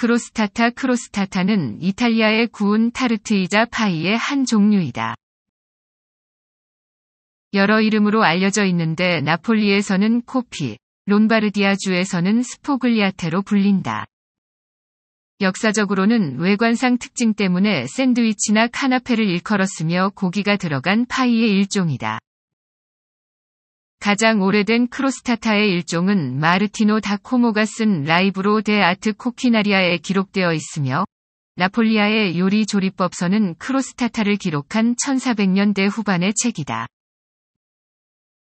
크로스타타 크로스타타는 이탈리아의 구운 타르트이자 파이의 한 종류이다. 여러 이름으로 알려져 있는데 나폴리에서는 코피, 롬바르디아주에서는 스포글리아테로 불린다. 역사적으로는 외관상 특징 때문에 샌드위치나 카나페를 일컬었으며 고기가 들어간 파이의 일종이다. 가장 오래된 크로스타타의 일종은 마르티노 다코모가 쓴 라이브로 데 아트 코키나리아에 기록되어 있으며 나폴리아의 요리 조리법서는 크로스타타를 기록한 1400년대 후반의 책이다.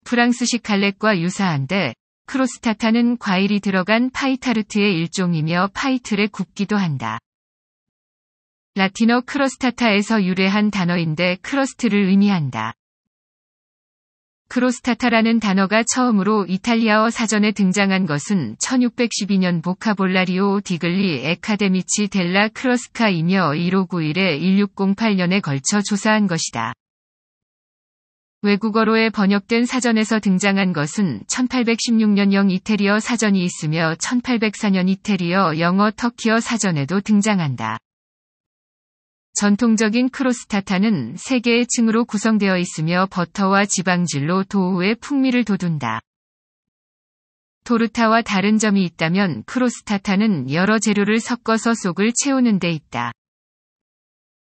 프랑스식 갈렉과 유사한데 크로스타타는 과일이 들어간 파이타르트의 일종이며 파이틀에 굽기도 한다. 라틴어 크로스타타에서 유래한 단어인데 크러스트를 의미한다. 크로스타타라는 단어가 처음으로 이탈리아어 사전에 등장한 것은 1612년 보카볼라리오 디글리 에카데미치 델라 크로스카이며 1591-1608년에 걸쳐 조사한 것이다. 외국어로의 번역된 사전에서 등장한 것은 1816년형 이태리어 사전이 있으며 1804년 이태리어 영어 터키어 사전에도 등장한다. 전통적인 크로스타타는 3개의 층으로 구성되어 있으며 버터와 지방질로 도우의 풍미를 돋운다. 토르타와 다른 점이 있다면 크로스타타는 여러 재료를 섞어서 속을 채우는 데 있다.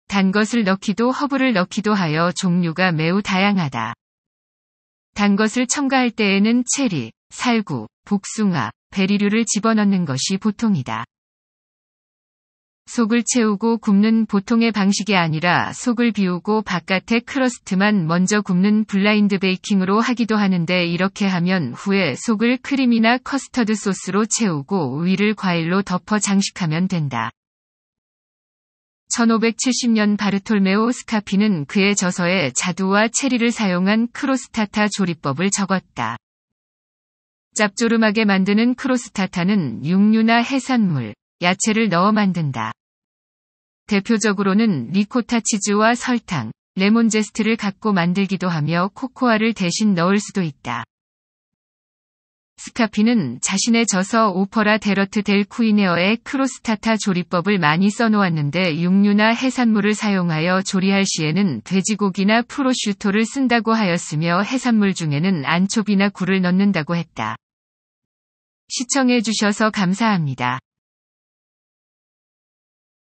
단 것을 넣기도 허브를 넣기도 하여 종류가 매우 다양하다. 단 것을 첨가할 때에는 체리, 살구, 복숭아, 베리류를 집어넣는 것이 보통이다. 속을 채우고 굽는 보통의 방식이 아니라 속을 비우고 바깥의 크러스트만 먼저 굽는 블라인드 베이킹으로 하기도 하는데 이렇게 하면 후에 속을 크림이나 커스터드 소스로 채우고 위를 과일로 덮어 장식하면 된다. 1570년 바르톨메오 스카피는 그의 저서에 자두와 체리를 사용한 크로스타타 조리법을 적었다. 짭조름하게 만드는 크로스타타는 육류나 해산물, 야채를 넣어 만든다. 대표적으로는 리코타 치즈와 설탕, 레몬 제스트를 갖고 만들기도 하며 코코아를 대신 넣을 수도 있다. 스카피는 자신의 저서 오퍼라 데러트 델 쿠이네어의 크로스타타 조리법을 많이 써놓았는데 육류나 해산물을 사용하여 조리할 시에는 돼지고기나 프로슈토를 쓴다고 하였으며 해산물 중에는 안초비나 굴을 넣는다고 했다. 시청해주셔서 감사합니다.